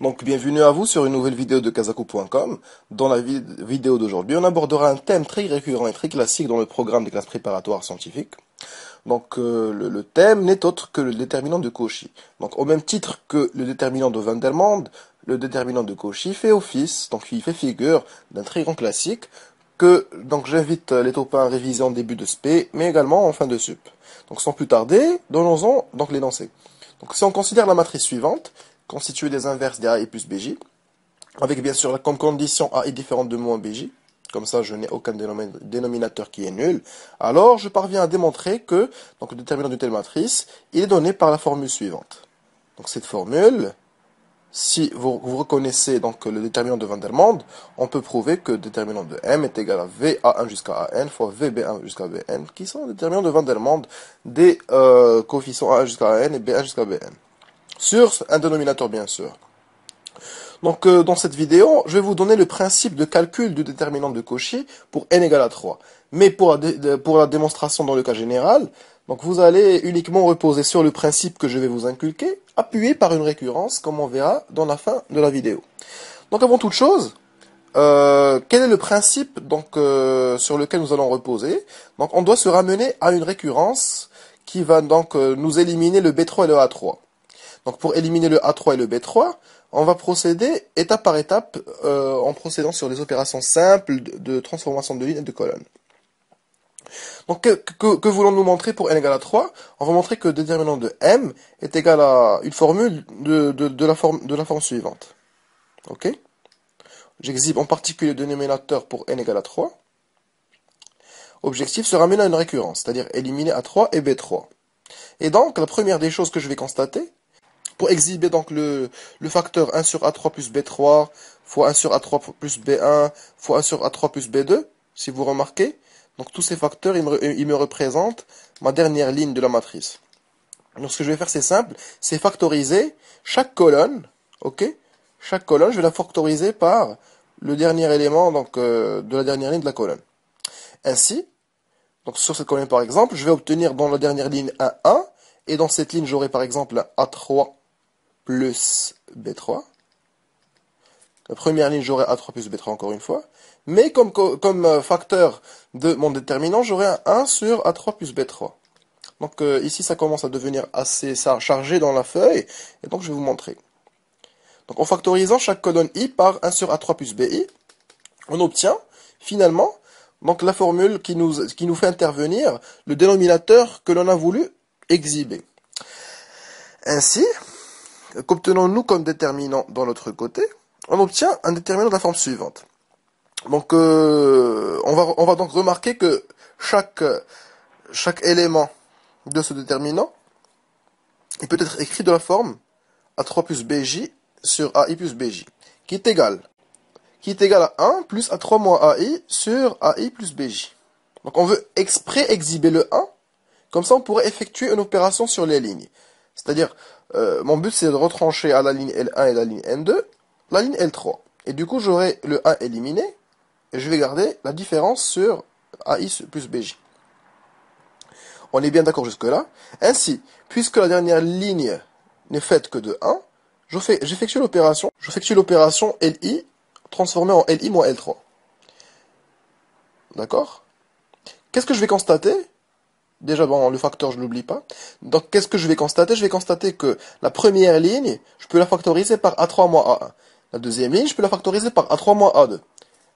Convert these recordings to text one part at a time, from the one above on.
Donc bienvenue à vous sur une nouvelle vidéo de kazaku.com. Dans la vidéo d'aujourd'hui, on abordera un thème très récurrent et très classique dans le programme des classes préparatoires scientifiques. Donc euh, le, thème n'est autre que le déterminant de Cauchy. Donc au même titre que le déterminant de Van le déterminant de Cauchy fait office, donc il fait figure d'un très grand classique que donc j'invite les topins à réviser en début de SP, mais également en fin de sup. Donc sans plus tarder, donnons-en donc l'énoncé. Donc si on considère la matrice suivante, constituer des inverses des et plus BJ, avec bien sûr comme condition A est différente de moins BJ, comme ça je n'ai aucun dénominateur qui est nul, alors je parviens à démontrer que donc, le déterminant de telle matrice, il est donné par la formule suivante. Donc cette formule, si vous, reconnaissez donc le déterminant de Vandermonde, on peut prouver que le déterminant de M est égal à VA1 jusqu'à AN fois VB1 jusqu'à BN, qui sont les déterminants de Vandermonde des euh, coefficients A1 jusqu'à AN et B1 jusqu'à BN sur un dénominateur bien sûr. Donc euh, dans cette vidéo, je vais vous donner le principe de calcul du déterminant de Cauchy pour n égale à 3. Mais pour la, démonstration dans le cas général, donc vous allez uniquement reposer sur le principe que je vais vous inculquer, appuyé par une récurrence, comme on verra dans la fin de la vidéo. Donc avant toute chose, euh, quel est le principe donc, euh, sur lequel nous allons reposer Donc on doit se ramener à une récurrence qui va donc nous éliminer le B3 et le A3. Donc pour éliminer le A3 et le B3, on va procéder étape par étape euh, en procédant sur des opérations simples de transformation de lignes et de colonnes. Donc que, voulons-nous montrer pour n égale à 3 On va montrer que le déterminant de m est égal à une formule de, la, forme, de la forme suivante. Ok J'exhibe en particulier le dénominateur pour n égale à 3. Objectif se ramène à une récurrence, c'est-à-dire éliminer A3 et B3. Et donc, la première des choses que je vais constater, pour exhiber donc le, facteur 1 sur A3 plus B3 fois 1 sur A3 plus B1 fois 1 sur A3 plus B2, si vous remarquez. Donc tous ces facteurs, ils me, représentent ma dernière ligne de la matrice. Donc ce que je vais faire, c'est simple, c'est factoriser chaque colonne, ok Chaque colonne, je vais la factoriser par le dernier élément donc euh, de la dernière ligne de la colonne. Ainsi, donc sur cette colonne par exemple, je vais obtenir dans la dernière ligne un 1, et dans cette ligne j'aurai par exemple un A3 plus B3. La première ligne, j'aurai A3 plus B3 encore une fois. Mais comme, euh, facteur de mon déterminant, j'aurai un 1 sur A3 plus B3. Donc euh, ici, ça commence à devenir assez chargé dans la feuille. Et donc, je vais vous montrer. Donc en factorisant chaque colonne i par 1 sur A3 plus BI, on obtient finalement donc la formule qui nous, qui nous fait intervenir le dénominateur que l'on a voulu exhiber. Ainsi, qu'obtenons-nous comme déterminant dans l'autre côté On obtient un déterminant de la forme suivante. Donc, euh, on, va, donc remarquer que chaque, élément de ce déterminant, il peut être écrit de la forme A3 plus BJ sur AI plus BJ, qui est égal, qui est égal à 1 plus A3 moins AI sur AI plus BJ. Donc on veut exprès exhiber le 1, comme ça on pourrait effectuer une opération sur les lignes. C'est-à-dire, euh, mon but c'est de retrancher à la ligne L1 et la ligne N2, la ligne L3. Et du coup, j'aurai le 1 éliminé, et je vais garder la différence sur AI plus BJ. On est bien d'accord jusque-là. Ainsi, puisque la dernière ligne n'est faite que de 1, j'effectue l'opération, j'effectue l'opération LI transformée en LI moins L3. D'accord Qu'est-ce que je vais constater Déjà, bon, le facteur, je l'oublie pas. Donc, qu'est-ce que je vais constater Je vais constater que la première ligne, je peux la factoriser par A3 moins A1. La deuxième ligne, je peux la factoriser par A3 moins A2.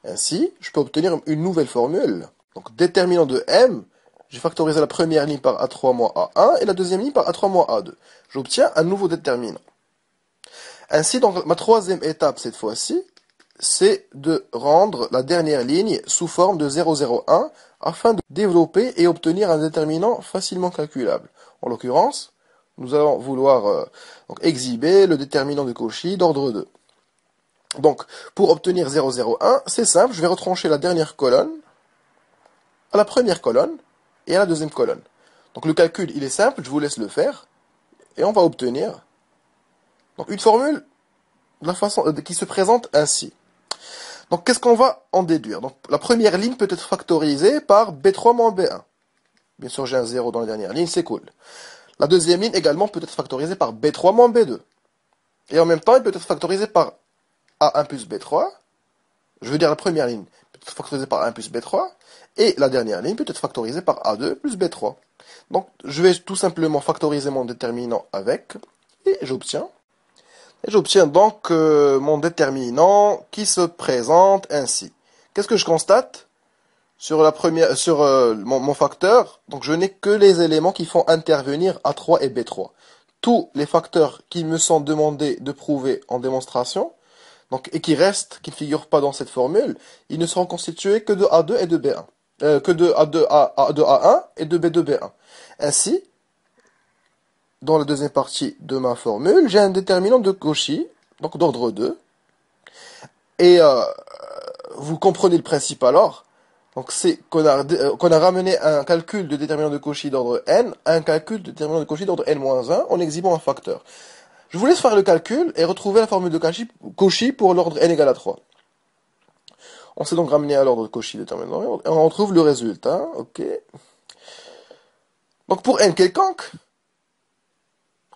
Ainsi, je peux obtenir une nouvelle formule. Donc, déterminant de M, j'ai factorisé la première ligne par A3 moins A1 et la deuxième ligne par A3 moins A2. J'obtiens un nouveau déterminant. Ainsi, donc, ma troisième étape, cette fois-ci, c'est de rendre la dernière ligne sous forme de 001 afin de développer et obtenir un déterminant facilement calculable. En l'occurrence, nous allons vouloir euh, exhiber le déterminant de Cauchy d'ordre 2. Donc, pour obtenir 001, c'est simple, je vais retrancher la dernière colonne à la première colonne et à la deuxième colonne. Donc le calcul, il est simple, je vous laisse le faire, et on va obtenir une formule euh, qui se présente ainsi. Donc qu'est-ce qu'on va en déduire Donc la première ligne peut être factorisée par B3 moins B1. Bien sûr, j'ai un 0 dans la dernière ligne, c'est cool. La deuxième ligne également peut être factorisée par B3 moins B2. Et en même temps, elle peut être factorisée par A1 plus B3. Je veux dire, la première ligne peut être factorisée par A1 plus B3. Et la dernière ligne peut être factorisée par A2 plus B3. Donc, je vais tout simplement factoriser mon déterminant avec. Et j'obtiens et J'obtiens donc euh, mon déterminant qui se présente ainsi. Qu'est-ce que je constate sur, la sur euh, mon, facteur Donc je n'ai que les éléments qui font intervenir A3 et B3. Tous les facteurs qui me sont demandés de prouver en démonstration, donc, et qui restent, qui ne figurent pas dans cette formule, ils ne seront constitués que de A2 et de B1. Euh, que de A2, A, 2 a A1 et de B2, B1. Ainsi, dans la deuxième partie de ma formule, j'ai un déterminant de Cauchy, donc d'ordre 2. Et euh, vous comprenez le principe alors. Donc c'est qu'on a, euh, ramené un calcul de déterminant de Cauchy d'ordre n à un calcul de déterminant de Cauchy d'ordre n-1 en exhibant un facteur. Je vous laisse faire le calcul et retrouver la formule de Cauchy pour l'ordre n égale à 3. On s'est donc ramené à l'ordre de Cauchy déterminant et on retrouve le résultat. ok. Donc pour n quelconque,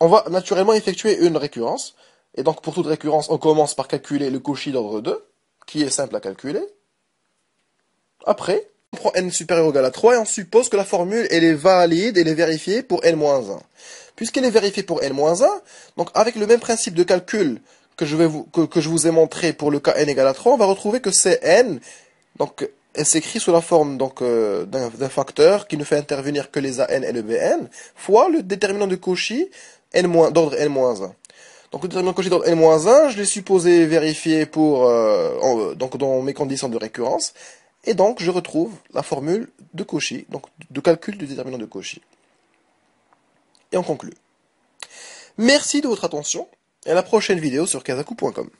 on va naturellement effectuer une récurrence. Et donc pour toute récurrence, on commence par calculer le Cauchy d'ordre 2, qui est simple à calculer. Après, on prend n supérieur ou égal à 3 et on suppose que la formule est valide, et est vérifiée pour n-1. Puisqu'elle est vérifiée pour n-1, donc avec le même principe de calcul que je, vous, ai montré pour le cas n égal à 3, on va retrouver que c'est n, donc elle s'écrit sous la forme euh, d'un facteur qui ne fait intervenir que les AN et le BN, fois le déterminant de Cauchy n d'ordre n-1. Donc le déterminant de cauchy d'ordre n-1, je l'ai supposé vérifier pour euh, euh, donc dans mes conditions de récurrence, et donc je retrouve la formule de Cauchy, donc de calcul du déterminant de Cauchy. Et on conclut. Merci de votre attention, et à la prochaine vidéo sur kazaku.com.